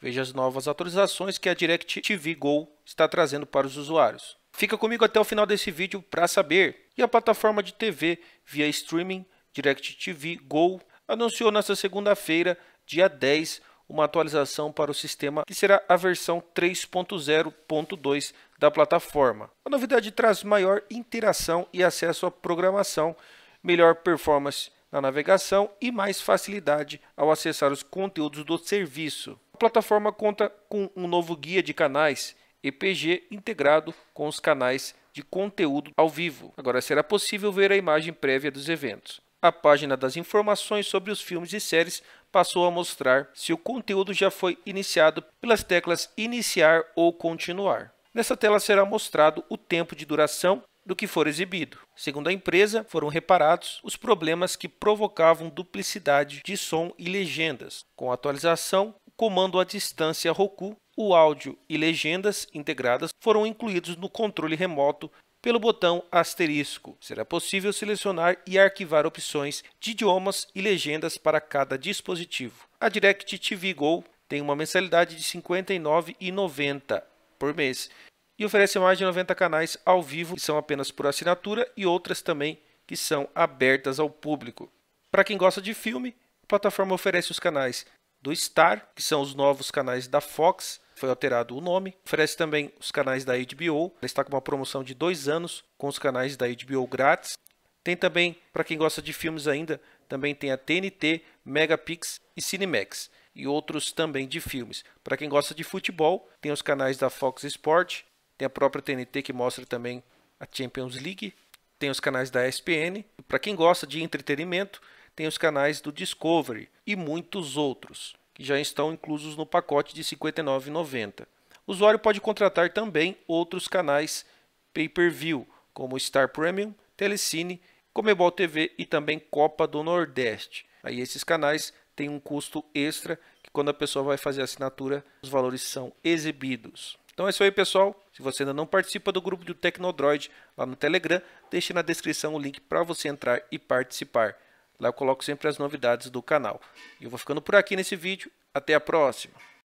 Veja as novas atualizações que a DirecTV Go está trazendo para os usuários. Fica comigo até o final desse vídeo para saber. E a plataforma de TV via streaming DirecTV Go anunciou nesta segunda-feira, dia 10, uma atualização para o sistema que será a versão 3.0.2 da plataforma. A novidade traz maior interação e acesso à programação, melhor performance na navegação e mais facilidade ao acessar os conteúdos do serviço. A plataforma conta com um novo guia de canais EPG integrado com os canais de conteúdo ao vivo. Agora será possível ver a imagem prévia dos eventos. A página das informações sobre os filmes e séries passou a mostrar se o conteúdo já foi iniciado pelas teclas Iniciar ou Continuar. Nessa tela será mostrado o tempo de duração do que for exibido. Segundo a empresa, foram reparados os problemas que provocavam duplicidade de som e legendas. Com a atualização, o comando à distância Roku, o áudio e legendas integradas foram incluídos no controle remoto pelo botão asterisco. Será possível selecionar e arquivar opções de idiomas e legendas para cada dispositivo. A Direct TV Go tem uma mensalidade de R$ 59,90 por mês e oferece mais de 90 canais ao vivo que são apenas por assinatura e outras também que são abertas ao público. Para quem gosta de filme, a plataforma oferece os canais do Star, que são os novos canais da Fox, foi alterado o nome. Oferece também os canais da HBO, ela está com uma promoção de dois anos com os canais da HBO grátis. Tem também, para quem gosta de filmes ainda, também tem a TNT, Megapix e Cinemax. E outros também de filmes. Para quem gosta de futebol, tem os canais da Fox Sport, tem a própria TNT que mostra também a Champions League. Tem os canais da ESPN. Para quem gosta de entretenimento, tem os canais do Discovery e muitos outros, que já estão inclusos no pacote de R$ 59,90. O usuário pode contratar também outros canais pay-per-view, como Star Premium, Telecine, Comebol TV e também Copa do Nordeste. Aí esses canais têm um custo extra que quando a pessoa vai fazer a assinatura, os valores são exibidos. Então é isso aí, pessoal. Se você ainda não participa do grupo do Tecnodroid lá no Telegram, deixe na descrição o link para você entrar e participar. Lá eu coloco sempre as novidades do canal. E eu vou ficando por aqui nesse vídeo. Até a próxima!